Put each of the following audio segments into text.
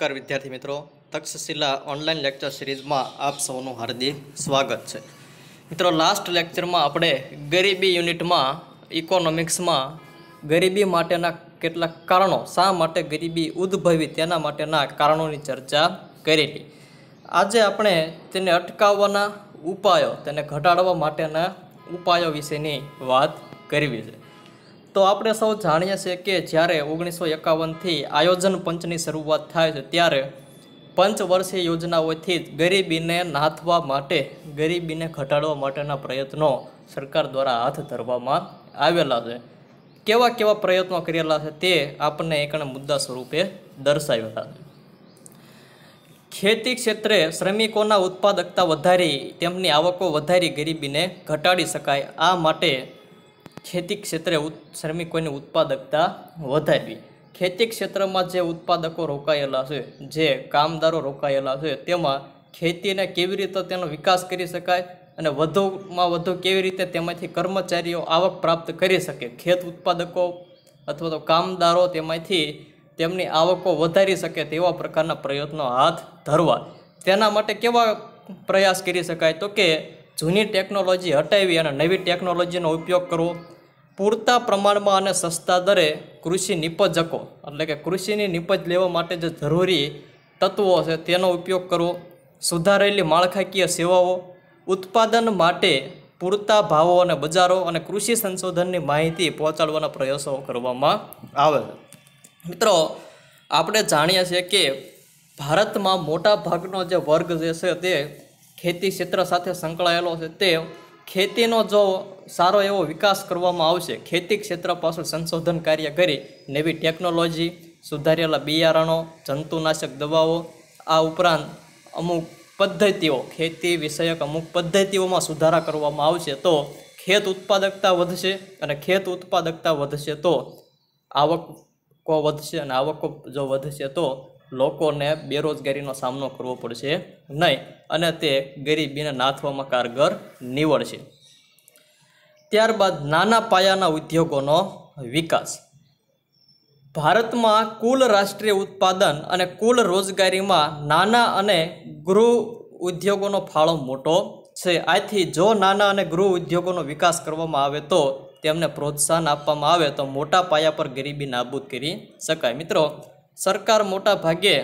નમસ્કાર વિદ્યાર્થી મિત્રો તક્ષશિલા ઓનલાઈન લેક્ચર સિરીઝમાં આપ સૌનું હાર્દિક સ્વાગત છે મિત્રો લાસ્ટ લેક્ચરમાં આપણે ગરીબી યુનિટમાં ઇકોનોમિક્સમાં ગરીબી માટેના કેટલાક કારણો શા માટે ગરીબી ઉદ્ભવી તેના માટેના કારણોની ચર્ચા કરેલી આજે આપણે તેને અટકાવવાના ઉપાયો તેને ઘટાડવા માટેના ઉપાયો વિશેની વાત કરવી છે તો આપણે સૌ જાણીએ છીએ કે જ્યારે ઓગણીસો એકાવનથી આયોજન પંચની શરૂઆત થાય છે ત્યારે પંચવર્ષીય યોજનાઓથી જ ગરીબીને નાથવા માટે ગરીબીને ઘટાડવા માટેના પ્રયત્નો સરકાર દ્વારા હાથ ધરવામાં આવેલા છે કેવા કેવા પ્રયત્નો કરેલા છે તે આપણને એકને મુદ્દા સ્વરૂપે દર્શાવેલા છે ખેતી ક્ષેત્રે શ્રમિકોના ઉત્પાદકતા વધારી તેમની આવકો વધારી ગરીબીને ઘટાડી શકાય આ માટે ખેતી ક્ષેત્રે શ્રમિકોની ઉત્પાદકતા વધારવી ખેતી ક્ષેત્રમાં જે ઉત્પાદકો રોકાયેલા છે જે કામદારો રોકાયેલા છે તેમાં ખેતીને કેવી રીતે તેનો વિકાસ કરી શકાય અને વધુમાં વધુ કેવી રીતે તેમાંથી કર્મચારીઓ આવક પ્રાપ્ત કરી શકે ખેત ઉત્પાદકો અથવા તો કામદારો તેમાંથી તેમની આવકો વધારી શકે તેવા પ્રકારના પ્રયત્નો હાથ ધરવા તેના માટે કેવા પ્રયાસ કરી શકાય તો કે જૂની ટેકનોલોજી હટાવી અને નવી ટેકનોલોજીનો ઉપયોગ કરવો પૂરતા પ્રમાણમાં અને સસ્તા દરે કૃષિ નિપજકો એટલે કે કૃષિની નિપજ લેવા માટે જે જરૂરી તત્વો છે તેનો ઉપયોગ કરવો સુધારેલી માળખાકીય સેવાઓ ઉત્પાદન માટે પૂરતા ભાવો અને બજારો અને કૃષિ સંશોધનની માહિતી પહોંચાડવાના પ્રયાસો કરવામાં આવે મિત્રો આપણે જાણીએ છીએ કે ભારતમાં મોટા ભાગનો જે વર્ગ જે છે તે ખેતી ક્ષેત્ર સાથે સંકળાયેલો છે તે ખેતીનો જો સારો એવો વિકાસ કરવામાં આવશે ખેતી ક્ષેત્ર પાસે સંશોધન કાર્ય કરી નવી ટેકનોલોજી સુધારેલા બિયારણો જંતુનાશક દવાઓ આ ઉપરાંત અમુક પદ્ધતિઓ ખેતી વિષયક અમુક પદ્ધતિઓમાં સુધારા કરવામાં આવશે તો ખેત ઉત્પાદકતા વધશે અને ખેત ઉત્પાદકતા વધશે તો આવક વધશે અને આવકો જો વધશે તો લોકોને બેરોજગારીનો સામનો કરવો પડશે નહીં અને તે ગરીબીને નાથવામાં કારગર નીવડશે ત્યારબાદ નાના પાયાના ઉદ્યોગોનો વિકાસ ભારતમાં કુલ રાષ્ટ્રીય ઉત્પાદન અને કુલ રોજગારીમાં નાના અને ગૃહ ઉદ્યોગોનો ફાળો મોટો છે આથી જો નાના અને ગૃહ ઉદ્યોગોનો વિકાસ કરવામાં આવે તો તેમને પ્રોત્સાહન આપવામાં આવે તો મોટા પાયા પર ગરીબી નાબૂદ કરી શકાય મિત્રો સરકાર મોટા ભાગે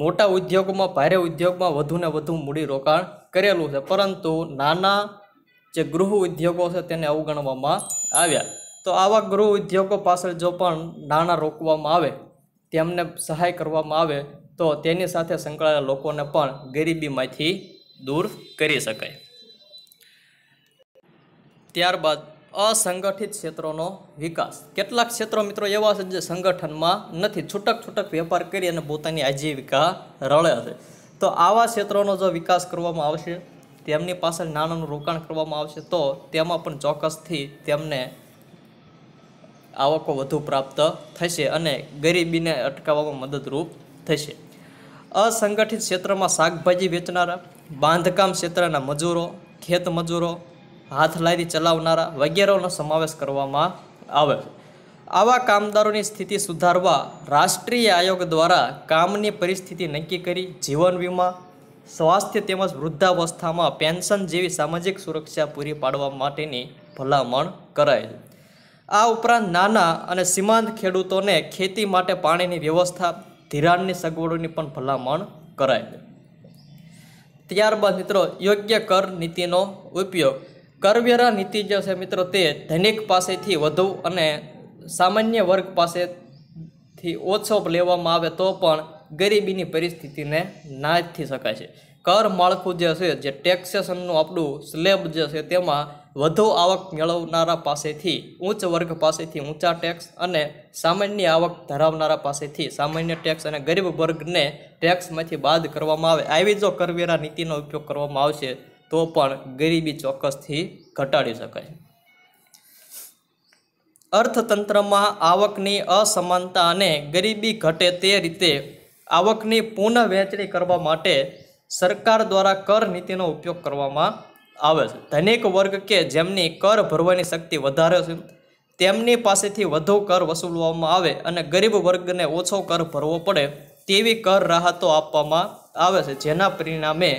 મોટા ઉદ્યોગોમાં ભારે ઉદ્યોગમાં વધુને વધુ મૂડી રોકાણ કરેલું છે પરંતુ નાના જે ગૃહ ઉદ્યોગો છે તેને અવગણવામાં આવ્યા તો આવા ગૃહ ઉદ્યોગો પાછળ જો પણ નાણાં રોકવામાં આવે તેમને સહાય કરવામાં આવે તો તેની સાથે સંકળાયેલા લોકોને પણ ગરીબીમાંથી દૂર કરી શકાય ત્યારબાદ અસંગઠિત ક્ષેત્રોનો વિકાસ કેટલાક ક્ષેત્રો મિત્રો એવા છે જે સંગઠનમાં નથી છૂટક છૂટક વેપાર કરી અને પોતાની આજીવિકા રળે છે તો આવા ક્ષેત્રોનો જો વિકાસ કરવામાં આવશે તેમની પાસે નાણાંનું રોકાણ કરવામાં આવશે તો તેમાં પણ ચોક્કસથી તેમને આવકો વધુ પ્રાપ્ત થશે અને ગરીબીને અટકાવવામાં મદદરૂપ થશે અસંગઠિત ક્ષેત્રમાં શાકભાજી વેચનારા બાંધકામ ક્ષેત્રના મજૂરો ખેત મજૂરો હાથ લાવી ચલાવનારા વગેરેનો સમાવેશ કરવામાં આવે આવા કામદારોની સ્થિતિ સુધારવા રાષ્ટ્રીય આયોગ દ્વારા કામની પરિસ્થિતિ નક્કી કરી જીવન વીમા સ્વાસ્થ્ય તેમજ વૃદ્ધાવસ્થામાં પેન્શન જેવી સામાજિક સુરક્ષા પૂરી પાડવા માટેની ભલામણ કરાયેલ આ ઉપરાંત નાના અને સીમાંત ખેડૂતોને ખેતી માટે પાણીની વ્યવસ્થા ધિરાણની સગવડોની પણ ભલામણ કરાયેલ ત્યારબાદ મિત્રો યોગ્ય કર નીતિનો ઉપયોગ કરવેરા નીતિ જે છે મિત્રો તે ધનિક પાસેથી વધુ અને સામાન્ય વર્ગ પાસેથી ઓછો લેવામાં આવે તો પણ ગરીબીની પરિસ્થિતિને નાથથી શકાય છે કર માળખું જે છે જે ટેક્સેશનનું આપણું સ્લેબ જે છે તેમાં વધુ આવક મેળવનારા પાસેથી ઉચ્ચ વર્ગ પાસેથી ઊંચા ટેક્સ અને સામાન્ય આવક ધરાવનારા પાસેથી સામાન્ય ટેક્સ અને ગરીબ વર્ગને ટેક્સમાંથી બાદ કરવામાં આવે આવી જો કરવેરા નીતિનો ઉપયોગ કરવામાં આવશે તો પણ ગરીબી ચોક્કસથી ઘટાડી શકાય અર્થતંત્રમાં આવકની અસમાનતા અને ગરીબી ઘટે તે રીતે આવકની પુનઃ વહેંચણી કરવા માટે સરકાર દ્વારા કર નીતિનો ઉપયોગ કરવામાં આવે છે ધનિક વર્ગ કે જેમની કર ભરવાની શક્તિ વધારે છે તેમની પાસેથી વધુ કર વસૂલવામાં આવે અને ગરીબ વર્ગને ઓછો કર ભરવો પડે તેવી કર રાહતો આપવામાં આવે છે જેના પરિણામે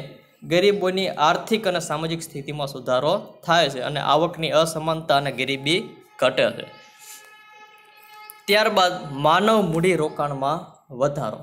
ગરીબોની આર્થિક અને સામાજિક સ્થિતિમાં સુધારો થાય છે અને આવકની અસમાનતા અને ગરીબી ઘટે છે ત્યારબાદ માનવ મૂડી રોકાણમાં વધારો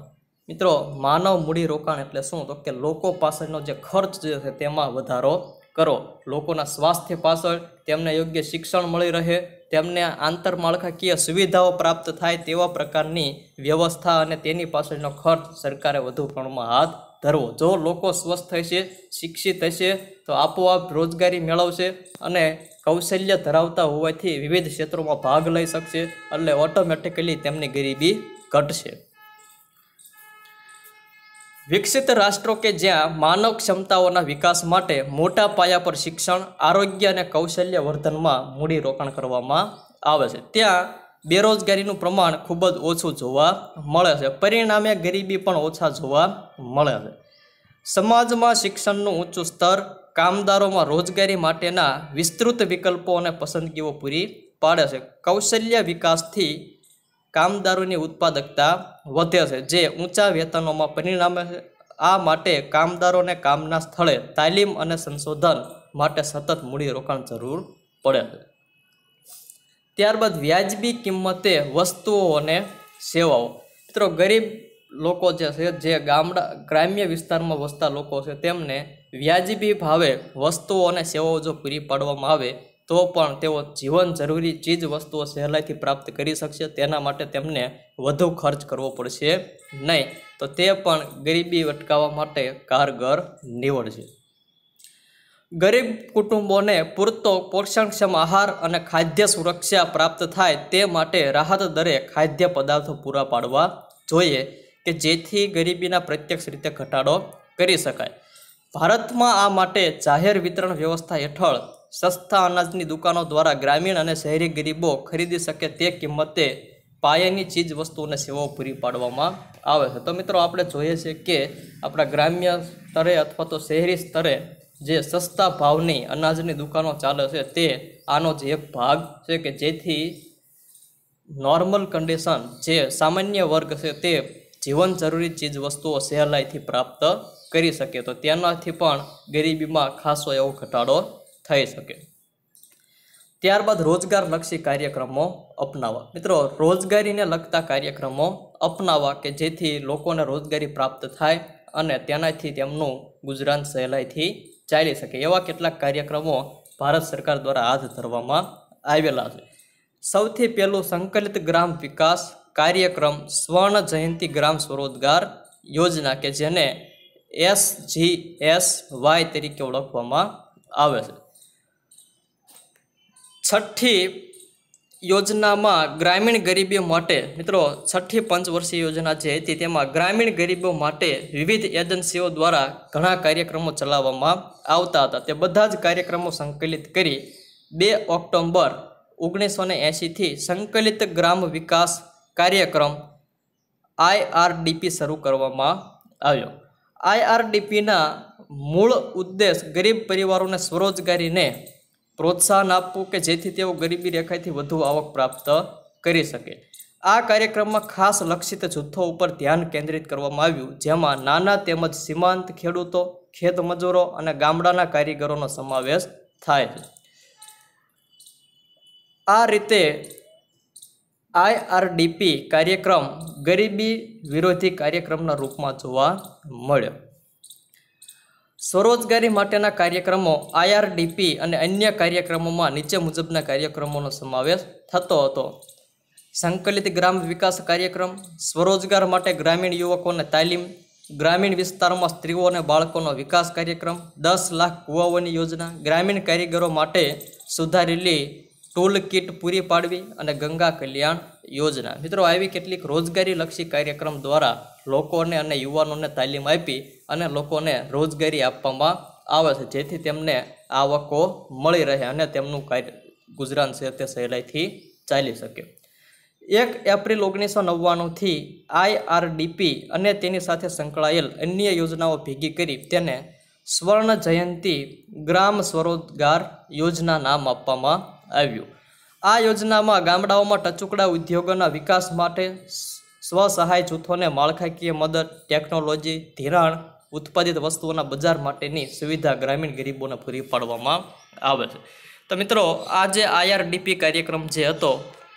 મિત્રો માનવ મૂડી રોકાણ એટલે શું તો કે લોકો પાસેનો જે ખર્ચ જે છે તેમાં વધારો કરો લોકોના સ્વાસ્થ્ય પાછળ તેમને યોગ્ય શિક્ષણ મળી રહે તેમને આંતરમાળખાકીય સુવિધાઓ પ્રાપ્ત થાય તેવા પ્રકારની વ્યવસ્થા અને તેની પાછળનો ખર્ચ સરકારે વધુ પ્રમાણમાં હાથ ધરવો જો લોકો સ્વસ્થ હશે શિક્ષિત હશે તો આપોઆપ રોજગારી મેળવશે અને કૌશલ્ય ધરાવતા હોવાથી વિવિધ ક્ષેત્રોમાં ભાગ લઈ શકશે એટલે ઓટોમેટિકલી તેમની ગરીબી ઘટશે વિકસિત રાષ્ટ્રો કે જ્યાં માનવ ક્ષમતાઓના વિકાસ માટે મોટા પાયા પર શિક્ષણ આરોગ્ય અને કૌશલ્ય વર્ધનમાં મૂડીરોકાણ કરવામાં આવે છે ત્યાં બેરોજગારીનું પ્રમાણ ખૂબ જ ઓછું જોવા મળે છે પરિણામે ગરીબી પણ ઓછા જોવા મળે છે સમાજમાં શિક્ષણનું ઊંચું સ્તર કામદારોમાં રોજગારી માટેના વિસ્તૃત વિકલ્પો અને પસંદગીઓ પૂરી પાડે છે કૌશલ્ય વિકાસથી કામદારોની ઉત્પાદકતા વધે છે જે ઊંચા વેતનોમાં પરિણામે છે આ માટે કામદારોને કામના સ્થળે તાલીમ અને સંશોધન માટે સતત મૂડીરોકાણ જરૂર પડે છે ત્યારબાદ વ્યાજબી કિંમતે વસ્તુઓ અને સેવાઓ મિત્રો ગરીબ લોકો જે છે જે ગામડા ગ્રામ્ય વિસ્તારમાં વસતા લોકો છે તેમને વ્યાજબી ભાવે વસ્તુઓ અને સેવાઓ જો પૂરી પાડવામાં આવે તો પણ તેઓ જીવન જરૂરી ચીજ વસ્તુઓ સહેલાઈથી પ્રાપ્ત કરી શકશે તેના માટે તેમને વધુ ખર્ચ કરવો પડશે નહીં તો તે પણ ગરીબી અટકાવવા માટે કારગર નીવડશે ગરીબ કુટુંબોને પૂરતો પોષણક્ષમ આહાર અને ખાદ્ય સુરક્ષા પ્રાપ્ત થાય તે માટે રાહત દરે ખાદ્ય પદાર્થો પૂરા પાડવા જોઈએ કે જેથી ગરીબીના પ્રત્યક્ષ રીતે ઘટાડો કરી શકાય ભારતમાં આ માટે જાહેર વિતરણ વ્યવસ્થા હેઠળ સસ્તા અનાજની દુકાનો દ્વારા ગ્રામીણ અને શહેરી ગરીબો ખરીદી શકે તે કિંમતે પાયાની ચીજ વસ્તુઓને સેવાઓ પૂરી પાડવામાં આવે છે તો મિત્રો આપણે જોઈએ છીએ કે આપણા ગ્રામ્ય સ્તરે અથવા તો શહેરી સ્તરે જે સસ્તા ભાવની અનાજની દુકાનો ચાલે છે તે આનો જ એક ભાગ છે કે જેથી નોર્મલ કન્ડિશન જે સામાન્ય વર્ગ છે તે જીવન જરૂરી ચીજ વસ્તુઓ સહેલાઈથી પ્રાપ્ત કરી શકે તો તેનાથી પણ ગરીબીમાં ખાસો એવો ઘટાડો થઈ શકે ત્યારબાદ રોજગારલક્ષી કાર્યક્રમો અપનાવવા મિત્રો રોજગારીને લગતા કાર્યક્રમો અપનાવવા કે જેથી લોકોને રોજગારી પ્રાપ્ત થાય અને તેનાથી તેમનું ગુજરાન સહેલાઈથી ચાલી શકે એવા કેટલાક કાર્યક્રમો ભારત સરકાર દ્વારા હાથ ધરવામાં આવેલા છે સૌથી પહેલું સંકલિત ગ્રામ વિકાસ કાર્યક્રમ સ્વર્ણ જયંતિ ગ્રામ સ્વરોજગાર યોજના કે જેને એસ જી એસ વાય તરીકે ઓળખવામાં આવે છે છઠ્ઠી યોજનામાં ગ્રામીણ ગરીબીઓ માટે મિત્રો છઠ્ઠી પંચવર્ષીય યોજના જે હતી તેમાં ગ્રામીણ ગરીબો માટે વિવિધ એજન્સીઓ દ્વારા ઘણા કાર્યક્રમો ચલાવવામાં આવતા હતા તે બધા જ કાર્યક્રમો સંકલિત કરી બે ઓક્ટોમ્બર ઓગણીસો ને એંશીથી સંકલિત ગ્રામ વિકાસ કાર્યક્રમ આઈઆરડીપી શરૂ કરવામાં આવ્યો આઈઆરડીપીના મૂળ ઉદ્દેશ ગરીબ પરિવારોને સ્વરોજગારીને પ્રોત્સાહન આપવું કે જેથી તેઓ ગરીબી રેખાથી વધુ આવક પ્રાપ્ત કરી શકે આ કાર્યક્રમમાં ખાસ લક્ષિત જૂથો ઉપર ધ્યાન કેન્દ્રિત કરવામાં આવ્યું જેમાં નાના તેમજ સીમાંત ખેડૂતો ખેતમજૂરો અને ગામડાના કારીગરોનો સમાવેશ થાય છે આ રીતે આઈઆરડીપી કાર્યક્રમ ગરીબી વિરોધી કાર્યક્રમના રૂપમાં જોવા મળ્યો સ્વરોજગારી માટેના કાર્યક્રમો આઈઆરડીપી અને અન્ય કાર્યક્રમોમાં નીચે મુજબના કાર્યક્રમોનો સમાવેશ થતો હતો સંકલિત ગ્રામ વિકાસ કાર્યક્રમ સ્વરોજગાર માટે ગ્રામીણ યુવકોને તાલીમ ગ્રામીણ વિસ્તારોમાં સ્ત્રીઓ અને બાળકોનો વિકાસ કાર્યક્રમ દસ લાખ કુવાઓની યોજના ગ્રામીણ કારીગરો માટે સુધારેલી ટૂલ કિટ પૂરી પાડવી અને ગંગા કલ્યાણ યોજના મિત્રો આવી કેટલીક રોજગારીલક્ષી કાર્યક્રમ દ્વારા લોકોને અને યુવાનોને તાલીમ આપી અને લોકોને રોજગારી આપવામાં આવે છે જેથી તેમને આવકો મળી રહે અને તેમનું કાર્ય ગુજરાન છે તે સહેલાઈથી ચાલી શકે એક એપ્રિલ ઓગણીસો નવ્વાણુંથી આઈઆરડીપી અને તેની સાથે સંકળાયેલ અન્ય યોજનાઓ ભેગી કરી તેને સ્વર્ણ જયંતિ ગ્રામ સ્વરોજગાર યોજના નામ આપવામાં આવ્યું આ યોજનામાં ગામડાઓમાં ટચુકડા ઉદ્યોગોના વિકાસ માટે સ્વસહાય જૂથોને માળખાકીય મદદ ટેકનોલોજી ધિરાણ ઉત્પાદિત વસ્તુઓના બજાર માટેની સુવિધા ગ્રામીણ ગરીબોને પૂરી પાડવામાં આવે છે તો મિત્રો આ જે આઈઆરડીપી કાર્યક્રમ જે હતો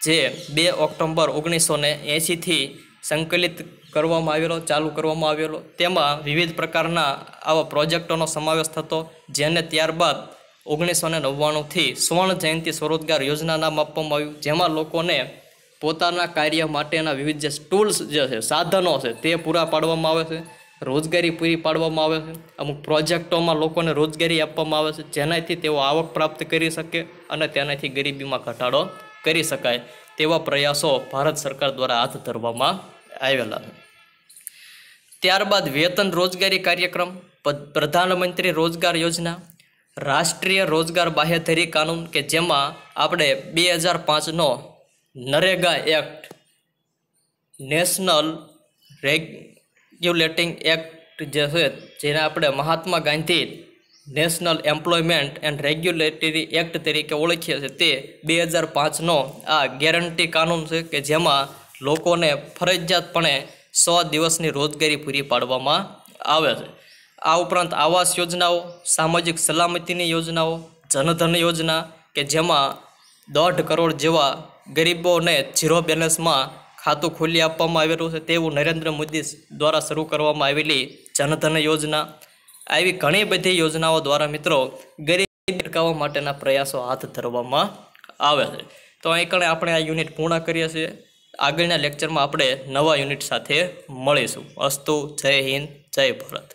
જે બે ઓક્ટોમ્બર ઓગણીસો ને એંશીથી સંકલિત કરવામાં આવેલો ચાલુ કરવામાં આવેલો તેમાં વિવિધ પ્રકારના આવા પ્રોજેક્ટોનો સમાવેશ થતો જેને ત્યારબાદ ઓગણીસો ને નવ્વાણુંથી સુવર્ણ જયંતિ સ્વરોજગાર યોજના નામ આપવામાં આવ્યું જેમાં લોકોને પોતાના કાર્ય માટેના વિવિધ જે ટૂલ્સ જે છે સાધનો છે તે પૂરા પાડવામાં આવે છે રોજગારી પૂરી પાડવામાં આવે છે અમુક પ્રોજેક્ટોમાં લોકોને રોજગારી આપવામાં આવે છે જેનાથી તેઓ આવક પ્રાપ્ત કરી શકે અને તેનાથી ગરીબીમાં ઘટાડો કરી શકાય તેવા પ્રયાસો ભારત સરકાર દ્વારા હાથ ધરવામાં આવેલા છે ત્યારબાદ વેતન રોજગારી કાર્યક્રમ પ્રધાનમંત્રી રોજગાર યોજના રાષ્ટ્રીય રોજગાર બાહ્યધરી કાનૂન કે જેમાં આપણે બે હજાર પાંચનો નરેગા એક્ટ નેશનલ રેગ રેગ્યુલેટિંગ એક્ટ જે છે જેને આપણે Mahatma Gandhi national employment and regulatory act તરીકે ઓળખીએ છીએ તે બે હજાર પાંચનો આ ગેરંટી કાનૂન છે કે જેમાં લોકોને ફરજિયાતપણે સો દિવસની રોજગારી પૂરી પાડવામાં આવે છે આ ઉપરાંત આવાસ યોજનાઓ સામાજિક સલામતીની યોજનાઓ જનધન યોજના કે જેમાં દોઢ કરોડ જેવા ગરીબોને ઝીરો બેલેન્સમાં ખાતું ખોલી આપવામાં આવેલું છે તેવું નરેન્દ્ર મોદી દ્વારા શરૂ કરવામાં આવેલી જનધન યોજના આવી ઘણી બધી યોજનાઓ દ્વારા મિત્રો ગરીબી અટકાવવા માટેના પ્રયાસો હાથ ધરવામાં આવે છે તો અહીં કણે આપણે આ યુનિટ પૂર્ણ કરીએ છીએ આગળના લેક્ચરમાં આપણે નવા યુનિટ સાથે મળીશું અસ્તુ જય હિન્દ જય ભારત